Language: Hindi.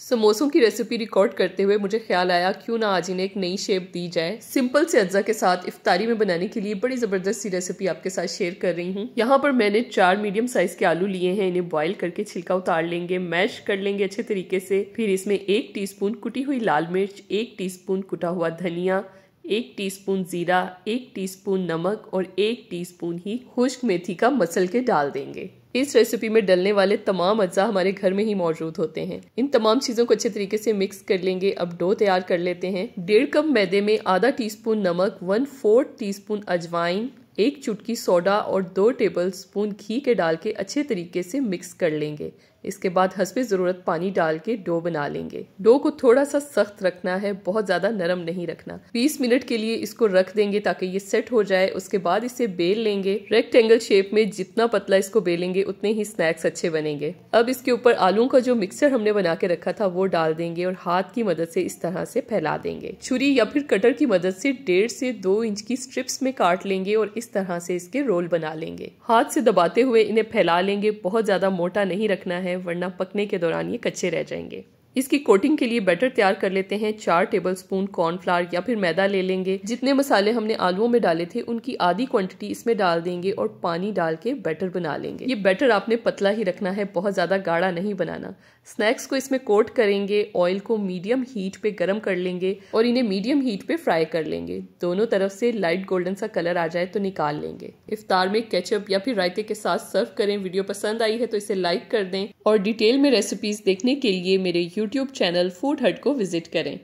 समोसों की रेसिपी रिकॉर्ड करते हुए मुझे ख्याल आया क्यों ना आज इन्हें एक नई शेप दी जाए सिंपल से अज्जा के साथ इफ्तारी में बनाने के लिए बड़ी ज़बरदस्त सी रेसिपी आपके साथ शेयर कर रही हूँ यहाँ पर मैंने चार मीडियम साइज़ के आलू लिए हैं इन्हें बॉईल करके छिलका उतार लेंगे मैश कर लेंगे अच्छे तरीके से फिर इसमें एक टी कुटी हुई लाल मिर्च एक टी कुटा हुआ धनिया एक टीस्पून ज़ीरा एक टीस्पून नमक और एक टीस्पून ही खुश्क मेथी का मसल के डाल देंगे इस रेसिपी में डलने वाले तमाम अज्जा हमारे घर में ही मौजूद होते हैं इन तमाम चीज़ों को अच्छे तरीके से मिक्स कर लेंगे अब डो तैयार कर लेते हैं डेढ़ कप मैदे में आधा टीस्पून नमक वन फोर्थ टीस्पून अजवाइन एक चुटकी सोडा और दो टेबल स्पून घी के डाल के अच्छे तरीके से मिक्स कर लेंगे इसके बाद हंसपे ज़रूरत पानी डाल के डो बना लेंगे डो को थोड़ा सा सख्त रखना है बहुत ज़्यादा नरम नहीं रखना 20 मिनट के लिए इसको रख देंगे ताकि ये सेट हो जाए उसके बाद इसे बेल लेंगे रेक्टेंगल शेप में जितना पतला इसको बेलेंगे उतने ही स्नैक्स अच्छे बनेंगे अब इसके ऊपर आलू का जो मिक्सर हमने बना के रखा था वो डाल देंगे और हाथ की मदद से इस तरह से फैला देंगे छुरी या फिर कटर की मदद से डेढ़ से दो इंच की स्ट्रिप्स में काट लेंगे और इस तरह से इसके रोल बना लेंगे हाथ से दबाते हुए इन्हें फैला लेंगे बहुत ज्यादा मोटा नहीं रखना है है वरना पकने के दौरान ये कच्चे रह जाएंगे इसकी कोटिंग के लिए बैटर तैयार कर लेते हैं चार टेबल स्पून कॉर्नफ्लावर या फिर मैदा ले लेंगे जितने मसाले हमने आलुओं में डाले थे उनकी आधी क्वांटिटी इसमें डाल देंगे और पानी डाल के बैटर बना लेंगे ये बैटर आपने पतला ही रखना है बहुत ज़्यादा गाढ़ा नहीं बनाना स्नैक्स को इसमें कोट करेंगे ऑयल को मीडियम हीट पे गर्म कर लेंगे और इन्हें मीडियम हीट पे फ्राई कर लेंगे दोनों तरफ से लाइट गोल्डन सा कलर आ जाए तो निकाल लेंगे इफ्तार में केचप या फिर रायते के साथ सर्व करें वीडियो पसंद आई है तो इसे लाइक कर दें और डिटेल में रेसिपीज देखने के लिए मेरे यूट्यूब चैनल फूड हट को विजिट करें